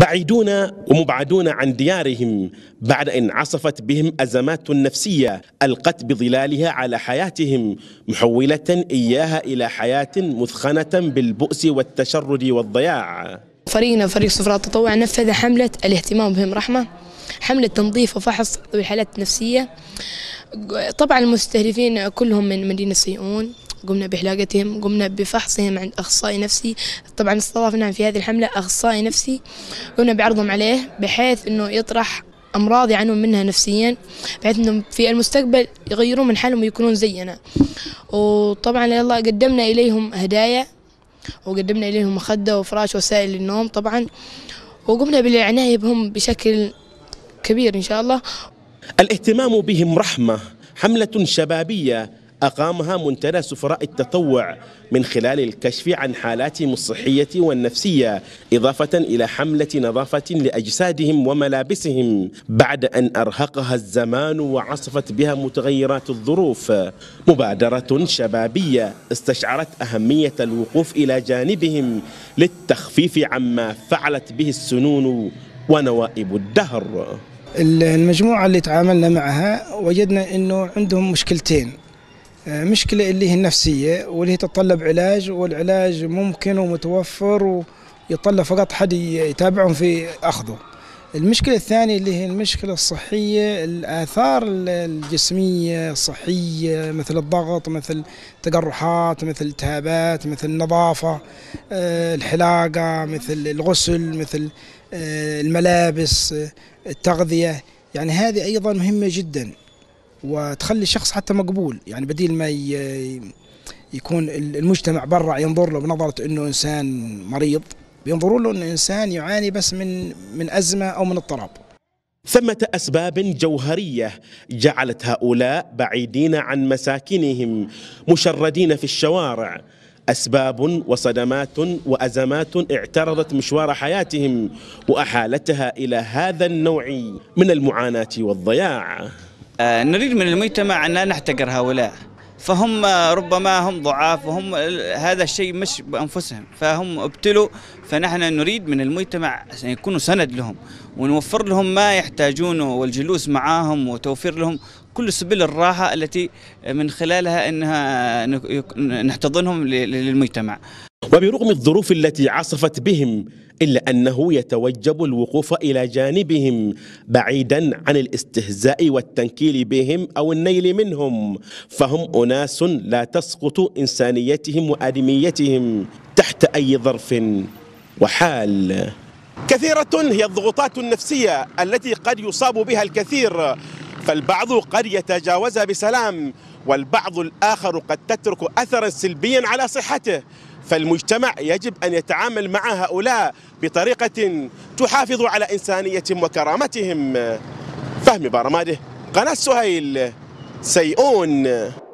بعيدون ومبعدون عن ديارهم بعد أن عصفت بهم أزمات نفسية ألقت بظلالها على حياتهم محولة إياها إلى حياة مثخنة بالبؤس والتشرد والضياع فريقنا فريق سفراء التطوع نفذ حملة الاهتمام بهم رحمة حملة تنظيف وفحص ذوي الحالات النفسية طبعا المستهدفين كلهم من مدينة سيئون قمنا بحلاقتهم قمنا بفحصهم عند أخصائي نفسي طبعا استضافنا في هذه الحملة أخصائي نفسي قمنا بعرضهم عليه بحيث أنه يطرح أمراض يعانون منها نفسيا بحيث أنهم في المستقبل يغيرون من حالهم ويكونون زينا وطبعا يلا قدمنا إليهم هدايا وقدمنا إليهم مخدة وفراش وسائل للنوم طبعا وقمنا بالعناية بهم بشكل كبير إن شاء الله الاهتمام بهم رحمة حملة شبابية أقامها منتدى سفراء التطوع من خلال الكشف عن حالاتهم الصحية والنفسية إضافة إلى حملة نظافة لأجسادهم وملابسهم بعد أن أرهقها الزمان وعصفت بها متغيرات الظروف مبادرة شبابية استشعرت أهمية الوقوف إلى جانبهم للتخفيف عما فعلت به السنون ونوائب الدهر المجموعة اللي تعاملنا معها وجدنا أنه عندهم مشكلتين مشكلة اللي هي النفسية واللي هي تتطلب علاج والعلاج ممكن ومتوفر ويتطلب فقط حد يتابعهم في أخذه المشكلة الثانية اللي هي المشكلة الصحية الآثار الجسمية الصحية مثل الضغط مثل تجرحات مثل التهابات مثل النظافة آه، الحلاقة مثل الغسل مثل آه، الملابس آه، التغذية يعني هذه أيضا مهمة جداً وتخلي الشخص حتى مقبول يعني بديل ما يكون المجتمع برا ينظر له بنظره انه انسان مريض بينظروا له انه انسان يعاني بس من من ازمه او من اضطراب ثمة أسباب جوهرية جعلت هؤلاء بعيدين عن مساكنهم مشردين في الشوارع أسباب وصدمات وأزمات اعترضت مشوار حياتهم وأحالتها إلى هذا النوع من المعاناة والضياع آه، نريد من المجتمع أن لا نحتقر هؤلاء فهم آه، ربما هم ضعاف وهم آه، هذا الشيء مش بانفسهم فهم ابتلوا فنحن نريد من المجتمع ان يكونوا سند لهم ونوفر لهم ما يحتاجونه والجلوس معهم وتوفير لهم كل سبل الراحه التي من خلالها انها نحتضنهم للمجتمع وبرغم الظروف التي عصفت بهم إلا أنه يتوجب الوقوف إلى جانبهم بعيدا عن الاستهزاء والتنكيل بهم أو النيل منهم فهم أناس لا تسقط إنسانيتهم وآدميتهم تحت أي ظرف وحال كثيرة هي الضغوطات النفسية التي قد يصاب بها الكثير فالبعض قد يتجاوزها بسلام والبعض الآخر قد تترك أثرا سلبيا على صحته فالمجتمع يجب أن يتعامل مع هؤلاء بطريقة تحافظ على إنسانيتهم وكرامتهم فهم برماده قناة سهيل سيئون